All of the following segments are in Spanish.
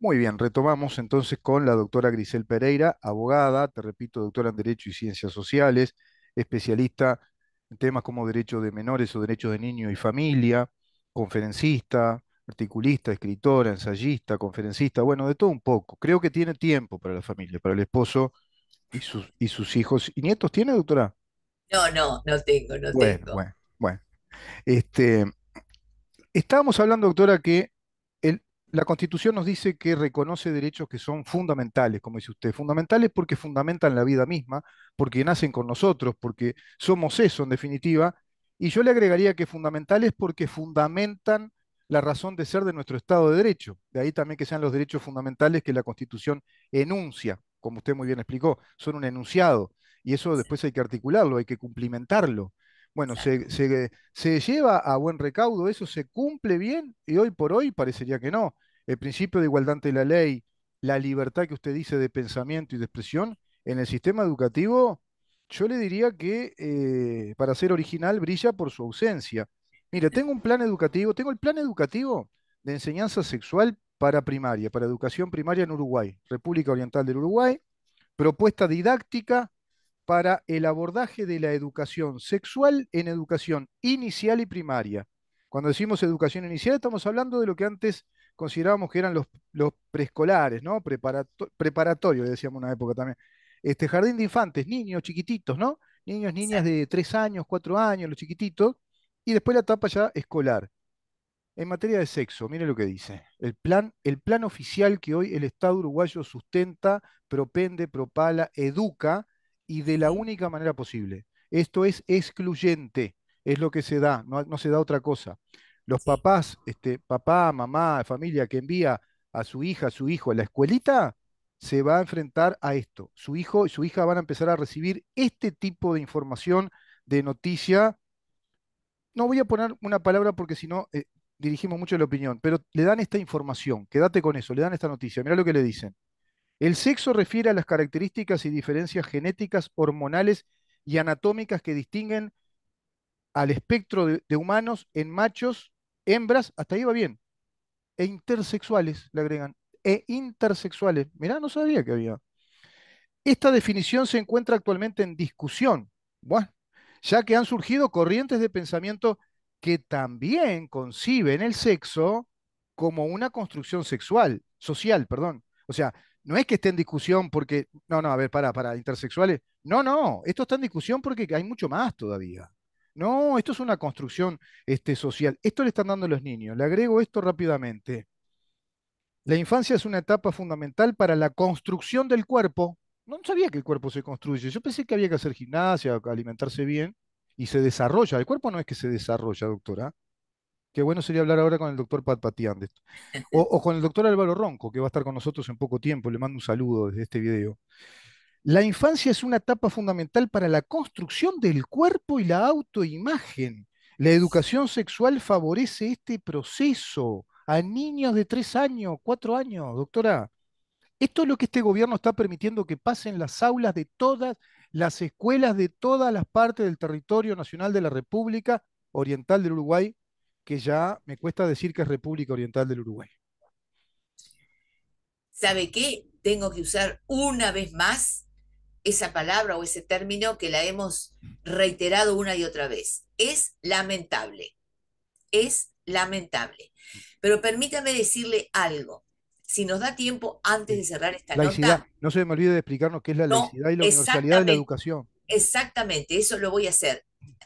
Muy bien, retomamos entonces con la doctora Grisel Pereira, abogada, te repito, doctora en Derecho y Ciencias Sociales, especialista en temas como derechos de menores o derechos de niño y familia, conferencista, articulista, escritora, ensayista, conferencista, bueno, de todo un poco. Creo que tiene tiempo para la familia, para el esposo y sus, y sus hijos. ¿Y nietos tiene, doctora? No, no, no tengo, no tengo. Bueno, bueno. Este, estábamos hablando, doctora, que la Constitución nos dice que reconoce derechos que son fundamentales, como dice usted, fundamentales porque fundamentan la vida misma, porque nacen con nosotros, porque somos eso en definitiva, y yo le agregaría que fundamentales porque fundamentan la razón de ser de nuestro Estado de Derecho, de ahí también que sean los derechos fundamentales que la Constitución enuncia, como usted muy bien explicó, son un enunciado, y eso después hay que articularlo, hay que cumplimentarlo. Bueno, se, se, lleva a buen recaudo eso, se cumple bien y hoy por hoy parecería que no. El principio de igualdad ante la ley, la libertad que usted dice de pensamiento y de expresión en el sistema educativo, yo le diría que eh, para ser original brilla por su ausencia. Mire, tengo un plan educativo, tengo el plan educativo de enseñanza sexual para primaria, para educación primaria en Uruguay, República Oriental del Uruguay, propuesta didáctica para el abordaje de la educación sexual en educación inicial y primaria. Cuando decimos educación inicial estamos hablando de lo que antes considerábamos que eran los, preescolares, ¿no? preparatorio, decíamos una época también. Este jardín de infantes, niños chiquititos, ¿no? Niños, niñas de tres años, cuatro años, los chiquititos, y después la etapa ya escolar. En materia de sexo, mire lo que dice. El plan, el plan oficial que hoy el Estado uruguayo sustenta, propende, propala, educa, y de la única manera posible. Esto es excluyente, es lo que se da, no, se da otra cosa. Los papás, este, papá, mamá, familia que envía a su hija, a su hijo a la escuelita, se va a enfrentar a esto. Su hijo y su hija van a empezar a recibir este tipo de información, de noticia. No voy a poner una palabra porque si no eh, dirigimos mucho la opinión, pero le dan esta información, quédate con eso, le dan esta noticia. Mira lo que le dicen. El sexo refiere a las características y diferencias genéticas, hormonales y anatómicas que distinguen al espectro de, humanos en machos, hembras, hasta ahí va bien, e intersexuales, le agregan, e intersexuales. Mirá, no sabía que había. Esta definición se encuentra actualmente en discusión, bueno, ya que han surgido corrientes de pensamiento que también conciben el sexo como una construcción sexual, social, perdón. O sea, no es que esté en discusión porque, no, no, a ver, para, para, intersexuales. No, no, esto está en discusión porque hay mucho más todavía. No, esto es una construcción este, social. Esto le están dando los niños. Le agrego esto rápidamente. La infancia es una etapa fundamental para la construcción del cuerpo. No sabía que el cuerpo se construye. Yo pensé que había que hacer gimnasia, alimentarse bien y se desarrolla. El cuerpo no es que se desarrolla, doctora. Qué bueno sería hablar ahora con el doctor Pat Patián de esto. O, con el doctor Álvaro Ronco, que va a estar con nosotros en poco tiempo. Le mando un saludo desde este video. La infancia es una etapa fundamental para la construcción del cuerpo y la autoimagen. La educación sexual favorece este proceso a niños de tres años, cuatro años, doctora. Esto es lo que este gobierno está permitiendo que pasen las aulas de todas las escuelas de todas las partes del territorio nacional de la República Oriental del Uruguay que ya me cuesta decir que es República Oriental del Uruguay. ¿Sabe qué? Tengo que usar una vez más esa palabra o ese término que la hemos reiterado una y otra vez. Es lamentable. Es lamentable. Pero permítame decirle algo. Si nos da tiempo antes de cerrar esta nota. No se me olvide de explicarnos qué es la laicidad y la universalidad de la educación. Exactamente, eso lo voy a hacer.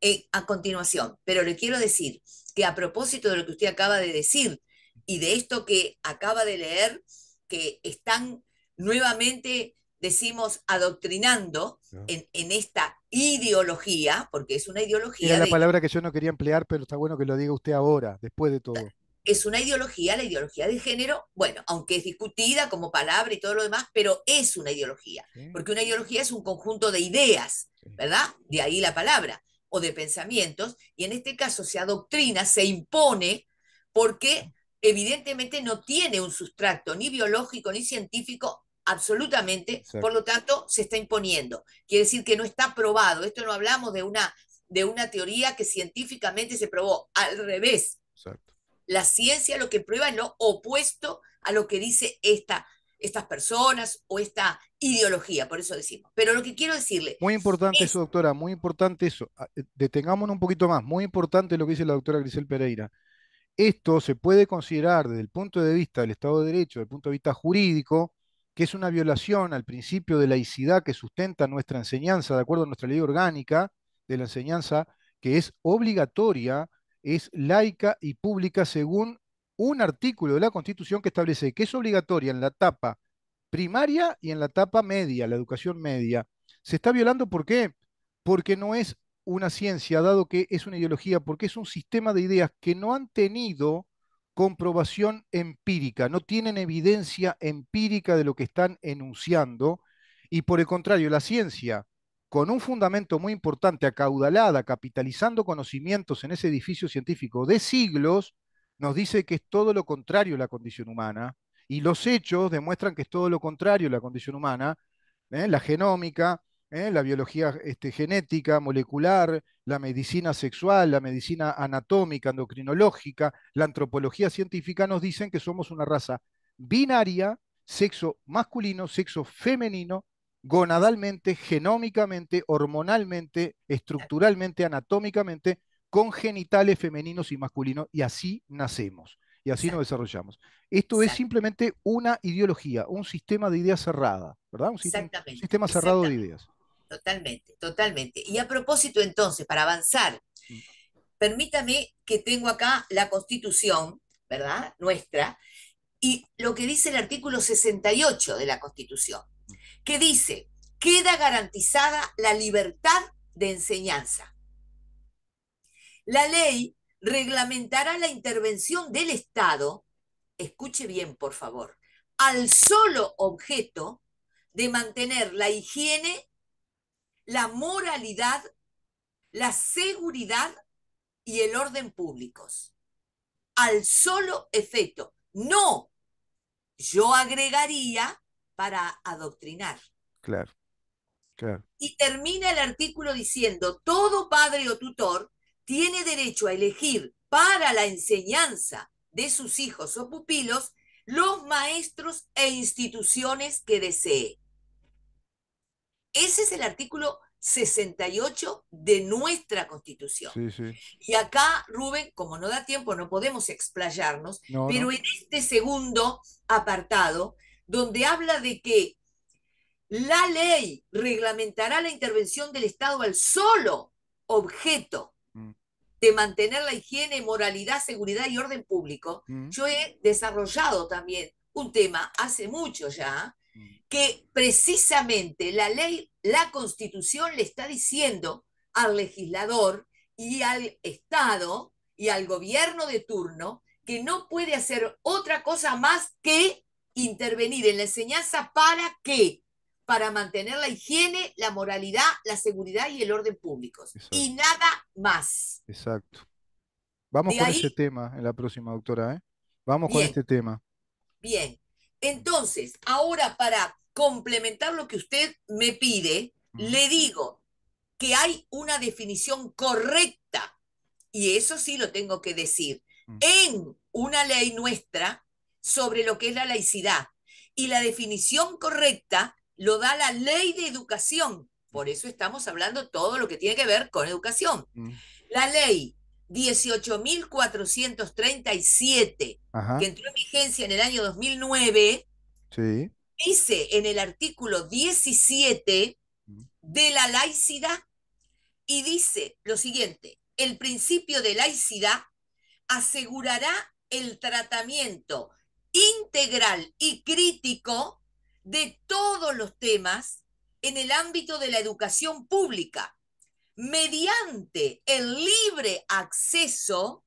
Eh, a continuación. Pero le quiero decir que a propósito de lo que usted acaba de decir y de esto que acaba de leer, que están nuevamente, decimos, adoctrinando en, esta ideología, porque es una ideología... la palabra que yo no quería emplear, pero está bueno que lo diga usted ahora, después de todo. Es una ideología, la ideología de género, bueno, aunque es discutida como palabra y todo lo demás, pero es una ideología, porque una ideología es un conjunto de ideas, ¿verdad? De ahí la palabra o de pensamientos, y en este caso se adoctrina, se impone, porque evidentemente no tiene un sustrato ni biológico ni científico absolutamente, por lo tanto se está imponiendo. Quiere decir que no está probado, esto no hablamos de una, de una teoría que científicamente se probó, al revés. La ciencia lo que prueba es lo opuesto a lo que dice esta estas personas o esta ideología, por eso decimos. Pero lo que quiero decirle... Muy importante eso, doctora, muy importante eso. Ah, eh, detengámonos un poquito más, muy importante lo que dice la doctora Grisel Pereira. Esto se puede considerar desde el punto de vista del Estado de Derecho, desde el punto de vista jurídico, que es una violación al principio de laicidad que sustenta nuestra enseñanza, de acuerdo a nuestra ley orgánica de la enseñanza, que es obligatoria, es laica y pública según un artículo de la Constitución que establece que es obligatoria en la etapa primaria y en la etapa media, la educación media. Se está violando, ¿por qué? Porque no es una ciencia, dado que es una ideología, porque es un sistema de ideas que no han tenido comprobación empírica, no tienen evidencia empírica de lo que están enunciando, y por el contrario, la ciencia, con un fundamento muy importante, acaudalada, capitalizando conocimientos en ese edificio científico de siglos, nos dice que es todo lo contrario la condición humana, y los hechos demuestran que es todo lo contrario la condición humana, ¿eh? la genómica, ¿eh? la biología este, genética, molecular, la medicina sexual, la medicina anatómica, endocrinológica, la antropología científica nos dicen que somos una raza binaria, sexo masculino, sexo femenino, gonadalmente, genómicamente, hormonalmente, estructuralmente, anatómicamente, con genitales femeninos y masculinos y así nacemos y así nos desarrollamos. Esto es simplemente una ideología, un sistema de ideas cerrada, ¿verdad? Un, un sistema cerrado de ideas. Totalmente, totalmente. Y a propósito entonces, para avanzar, mm. permítame que tengo acá la constitución, ¿verdad? Nuestra, y lo que dice el artículo 68 de la constitución, mm. que dice, queda garantizada la libertad de enseñanza la ley reglamentará la intervención del Estado, escuche bien por favor, al solo objeto de mantener la higiene, la moralidad, la seguridad y el orden públicos. Al solo efecto. No, yo agregaría para adoctrinar. Claro, claro. Y termina el artículo diciendo, todo padre o tutor tiene derecho a elegir para la enseñanza de sus hijos o pupilos los maestros e instituciones que desee. Ese es el artículo 68 de nuestra Constitución. Y acá, Rubén, como no da tiempo, no podemos explayarnos, pero en este segundo apartado, donde habla de que la ley reglamentará la intervención del Estado al solo objeto de mantener la higiene, moralidad, seguridad y orden público, mm. yo he desarrollado también un tema hace mucho ya, mm. que precisamente la ley, la constitución le está diciendo al legislador y al Estado y al gobierno de turno que no puede hacer otra cosa más que intervenir en la enseñanza para que para mantener la higiene, la moralidad, la seguridad y el orden público. Y nada más. Exacto. Vamos con ese tema en la próxima, doctora. ¿eh? Vamos con este tema. Bien. Entonces, ahora para complementar lo que usted me pide, le digo que hay una definición correcta, y eso sí lo tengo que decir, en una ley nuestra sobre lo que es la laicidad. Y la definición correcta lo da la ley de educación. Por eso estamos hablando todo lo que tiene que ver con educación. Mm. La ley 18.437, que entró en vigencia en el año 2009, dice en el artículo 17 mm. de la laicidad y dice lo siguiente, el principio de laicidad asegurará el tratamiento integral y crítico de todos los temas en el ámbito de la educación pública, mediante el libre acceso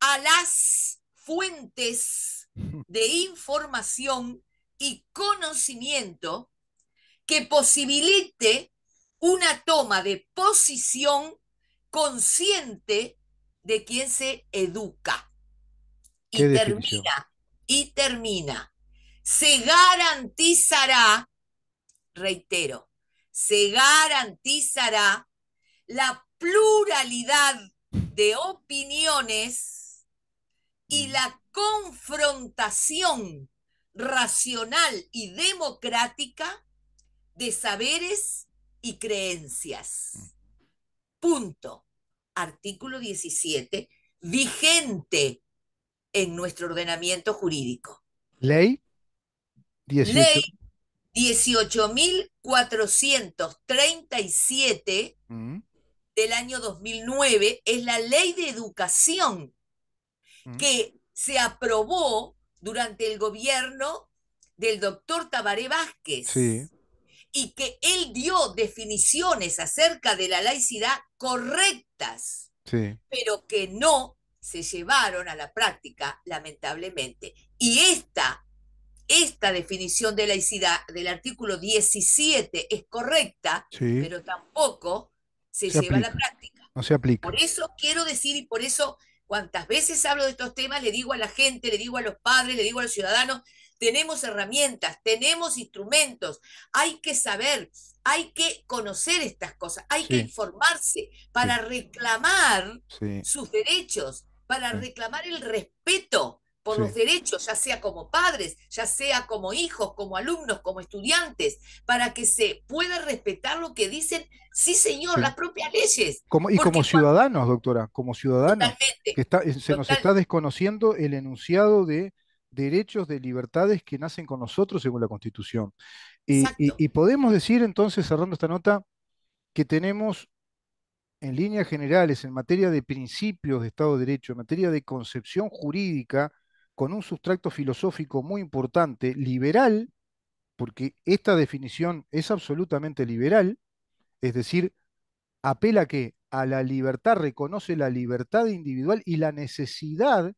a las fuentes de información y conocimiento que posibilite una toma de posición consciente de quien se educa. Y termina, y termina se garantizará, reitero, se garantizará la pluralidad de opiniones y la confrontación racional y democrática de saberes y creencias. Punto. Artículo 17, vigente en nuestro ordenamiento jurídico. ¿Ley? Ley 18.437 mm. del año 2009 es la ley de educación mm. que se aprobó durante el gobierno del doctor Tabaré Vázquez. Y que él dio definiciones acerca de la laicidad correctas, pero que no se llevaron a la práctica, lamentablemente. Y esta esta definición de laicidad del artículo 17 es correcta, pero tampoco se, lleva a la práctica. No se aplica. Por eso quiero decir y por eso cuantas veces hablo de estos temas, le digo a la gente, le digo a los padres, le digo a los ciudadanos, tenemos herramientas, tenemos instrumentos, hay que saber, hay que conocer estas cosas, hay que informarse para reclamar sus derechos, para reclamar el respeto por los derechos, ya sea como padres, ya sea como hijos, como alumnos, como estudiantes, para que se pueda respetar lo que dicen, sí señor, las propias leyes. y como ciudadanos, doctora, como ciudadanos, eh, se nos está desconociendo el enunciado de derechos, de libertades que nacen con nosotros según la Constitución. y podemos decir entonces, cerrando esta nota, que tenemos en líneas generales, en materia de principios de Estado de Derecho, en materia de concepción jurídica, con un sustracto filosófico muy importante, liberal, porque esta definición es absolutamente liberal, es decir, apela que a la libertad, reconoce la libertad individual y la necesidad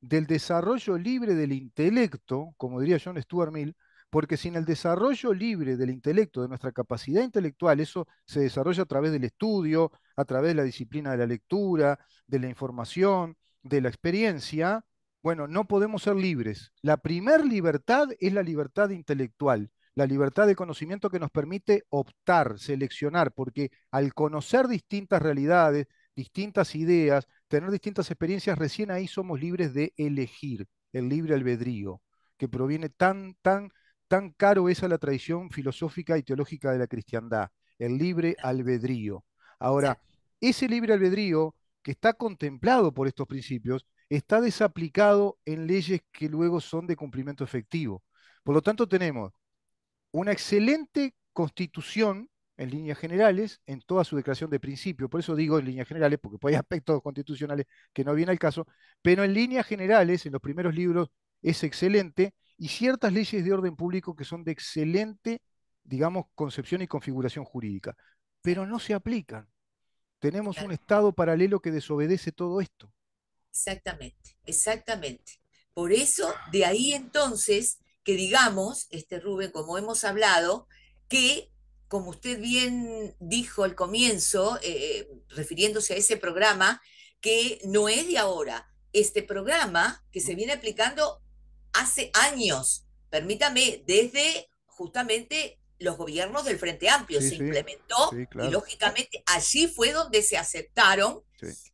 del desarrollo libre del intelecto, como diría John Stuart Mill, porque sin el desarrollo libre del intelecto, de nuestra capacidad intelectual, eso se desarrolla a través del estudio, a través de la disciplina de la lectura, de la información, de la experiencia, bueno, no podemos ser libres. La primer libertad es la libertad intelectual, la libertad de conocimiento que nos permite optar, seleccionar, porque al conocer distintas realidades, distintas ideas, tener distintas experiencias, recién ahí somos libres de elegir el libre albedrío, que proviene tan, tan, tan caro esa la tradición filosófica y teológica de la cristiandad, el libre albedrío. Ahora, ese libre albedrío que está contemplado por estos principios, está desaplicado en leyes que luego son de cumplimiento efectivo. Por lo tanto, tenemos una excelente constitución en líneas generales, en toda su declaración de principio, por eso digo en líneas generales, porque pues, hay aspectos constitucionales que no viene al caso, pero en líneas generales, en los primeros libros, es excelente, y ciertas leyes de orden público que son de excelente, digamos, concepción y configuración jurídica, pero no se aplican. Tenemos un Estado paralelo que desobedece todo esto. Exactamente, exactamente. Por eso, de ahí entonces, que digamos, este Rubén, como hemos hablado, que como usted bien dijo al comienzo, eh, refiriéndose a ese programa, que no es de ahora. Este programa que se viene aplicando hace años, permítame, desde justamente los gobiernos del Frente Amplio. se implementó y lógicamente allí fue donde se aceptaron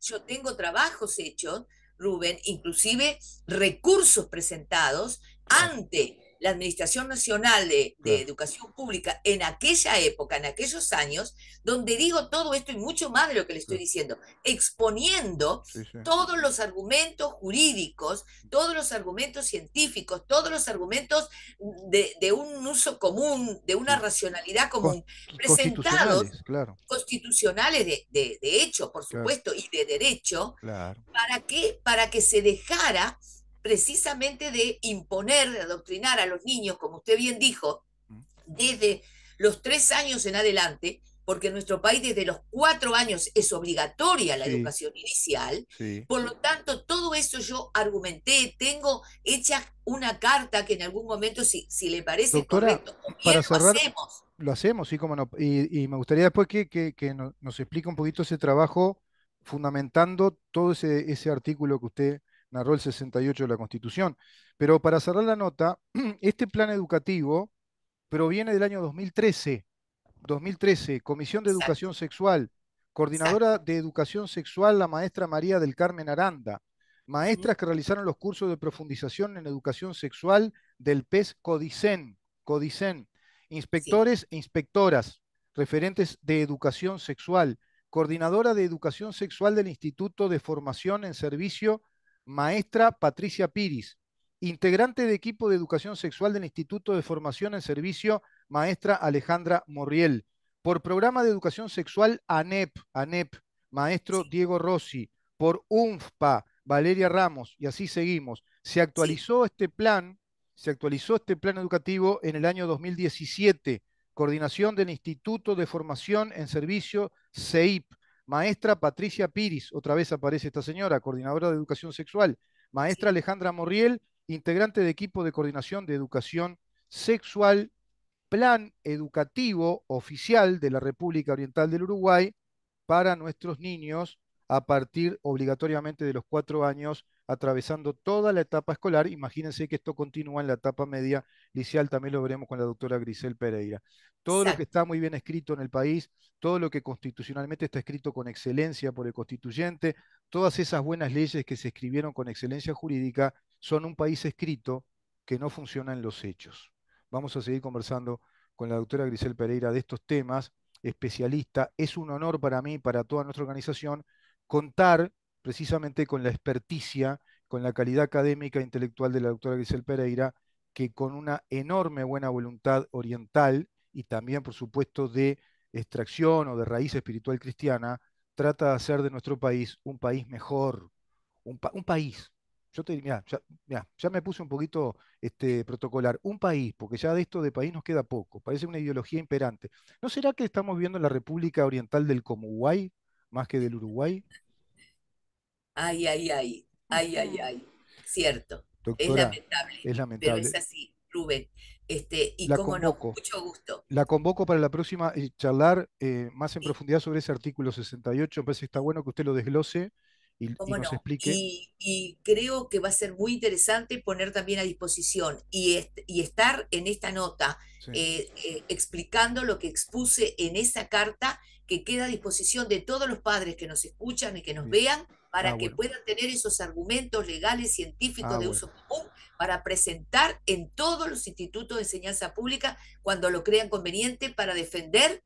yo tengo trabajos hechos, Rubén, inclusive recursos presentados ante la Administración Nacional de, Educación Pública en aquella época, en aquellos años, donde digo todo esto y mucho más de lo que le estoy diciendo, exponiendo todos los argumentos jurídicos, todos los argumentos científicos, todos los argumentos de, un uso común, de una racionalidad común, presentados constitucionales, de, hecho, por supuesto, y de derecho, para, que, para que se dejara precisamente de imponer, de adoctrinar a los niños, como usted bien dijo, mm. desde los tres años en adelante, porque en nuestro país desde los cuatro años es obligatoria la educación inicial. Por lo tanto, todo eso yo argumenté, tengo hecha una carta que en algún momento, si, si le parece correcto, lo hacemos. Lo hacemos, sí, no. Y, me gustaría después que, nos explique un poquito ese trabajo fundamentando todo ese, ese artículo que usted narró el 68 de la Constitución. Pero para cerrar la nota, este plan educativo proviene del año 2013. 2013, Comisión de Educación Sexual, coordinadora de Educación Sexual, la maestra María del Carmen Aranda, maestras que realizaron los cursos de profundización en educación sexual del PES Codicen, Codicen inspectores e inspectoras, referentes de educación sexual, coordinadora de educación sexual del Instituto de Formación en Servicio maestra Patricia Piris, integrante de equipo de educación sexual del Instituto de Formación en Servicio, maestra Alejandra Morriel, por programa de educación sexual ANEP, ANEP, maestro Diego Rossi, por UNFPA, Valeria Ramos, y así seguimos. Se actualizó este plan, se actualizó este plan educativo en el año 2017, coordinación del Instituto de Formación en Servicio, CEIP, Maestra Patricia Piris, otra vez aparece esta señora, coordinadora de educación sexual. Maestra Alejandra Morriel, integrante de equipo de coordinación de educación sexual, plan educativo oficial de la República Oriental del Uruguay para nuestros niños a partir obligatoriamente de los cuatro años atravesando toda la etapa escolar. Imagínense que esto continúa en la etapa media liceal, también lo veremos con la doctora Grisel Pereira. Todo lo que está muy bien escrito en el país, todo lo que constitucionalmente está escrito con excelencia por el constituyente, todas esas buenas leyes que se escribieron con excelencia jurídica, son un país escrito que no funciona en los hechos. Vamos a seguir conversando con la doctora Grisel Pereira de estos temas, especialista. Es un honor para mí, para toda nuestra organización, contar precisamente con la experticia, con la calidad académica e intelectual de la doctora Grisel Pereira, que con una enorme buena voluntad oriental y también, por supuesto, de extracción o de raíz espiritual cristiana, trata de hacer de nuestro país un país mejor, un, país. Yo te diría, ya, ya me puse un poquito este, protocolar, un país, porque ya de esto de país nos queda poco, parece una ideología imperante. ¿No será que estamos viendo la República Oriental del Comuguay más que del Uruguay? Ay, ay, ay, ay, ay, ay. Cierto. es lamentable. Pero es así, Rubén. Este, y la cómo no, mucho gusto. La convoco para la próxima y eh, charlar eh, más en profundidad sobre ese artículo 68. Me está bueno que usted lo desglose y, creo que va a ser muy interesante poner también a disposición y, estar en esta nota eh, eh, explicando lo que expuse en esa carta que queda a disposición de todos los padres que nos escuchan y que nos vean para ah, que puedan tener esos argumentos legales, científicos ah, de uso común, para presentar en todos los institutos de enseñanza pública cuando lo crean conveniente para defender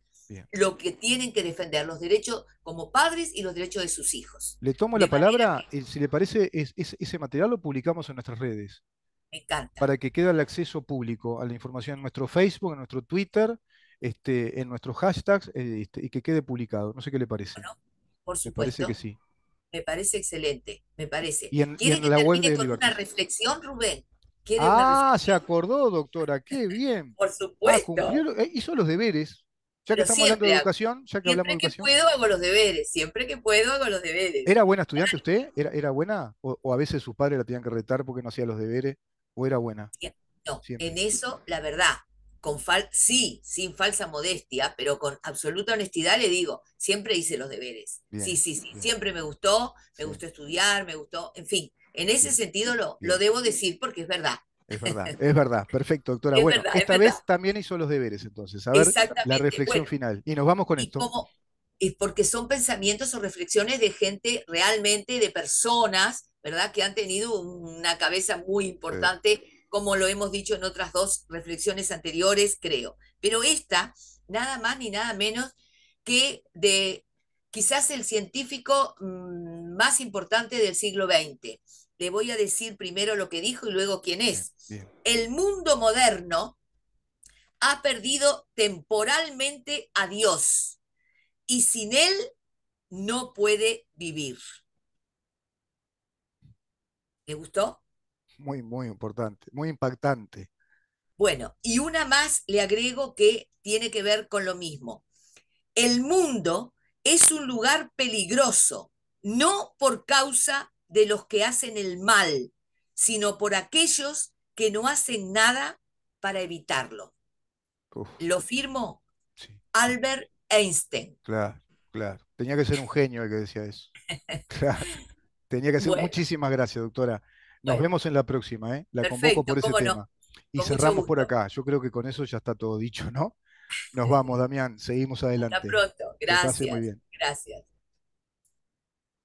lo que tienen que defender, los derechos como padres y los derechos de sus hijos. Le tomo la palabra, si le parece, ese material lo publicamos en nuestras redes. Me encanta. Para que quede el acceso público a la información en nuestro Facebook, en nuestro Twitter, este, en nuestros hashtags este, y que quede publicado. No sé qué le parece. por supuesto. Me parece que sí. Me parece excelente, me parece. Y en, ¿Quiere que la termine con una reflexión, Rubén? Ah, se acordó, doctora, qué bien. Por ah, supuesto. Eh, hizo los deberes. Ya que estamos hablando de educación, ya que hablamos de educación. Siempre que puedo hago los deberes, siempre que puedo hago los deberes. ¿Era buena estudiante usted? ¿Era, era buena? ¿O, a veces sus padres la tenían que retar porque no hacía los deberes? ¿O era buena? No, en eso, la verdad, con fal sí, sin falsa modestia, pero con absoluta honestidad le digo, siempre hice los deberes. sí, sí, sí, siempre me gustó, me gustó estudiar, me gustó, en fin, en ese sentido lo, lo debo decir porque es verdad. Es verdad, es verdad. Perfecto, doctora. bueno, esta vez también hizo los deberes, entonces. A ver, la reflexión final. Y nos vamos con esto. es porque son pensamientos o reflexiones de gente realmente, de personas, ¿verdad? Que han tenido una cabeza muy importante, como lo hemos dicho en otras dos reflexiones anteriores, creo. Pero esta, nada más ni nada menos que de quizás el científico mm, más importante del siglo XX, le voy a decir primero lo que dijo y luego quién es. El mundo moderno ha perdido temporalmente a Dios y sin Él no puede vivir. ¿Le gustó? Muy, muy importante, muy impactante. Bueno, y una más le agrego que tiene que ver con lo mismo. El mundo es un lugar peligroso, no por causa de los que hacen el mal, sino por aquellos que no hacen nada para evitarlo. Lo firmo Albert Einstein. Claro, claro. Tenía que ser un genio el que decía eso. Claro. Tenía que ser. Muchísimas gracias, doctora. Nos vemos en la próxima, ¿eh? La convoco por ese tema. Y cerramos por acá. Yo creo que con eso ya está todo dicho, ¿no? Nos vamos, Damián. Seguimos adelante. Hasta pronto. Gracias. Gracias.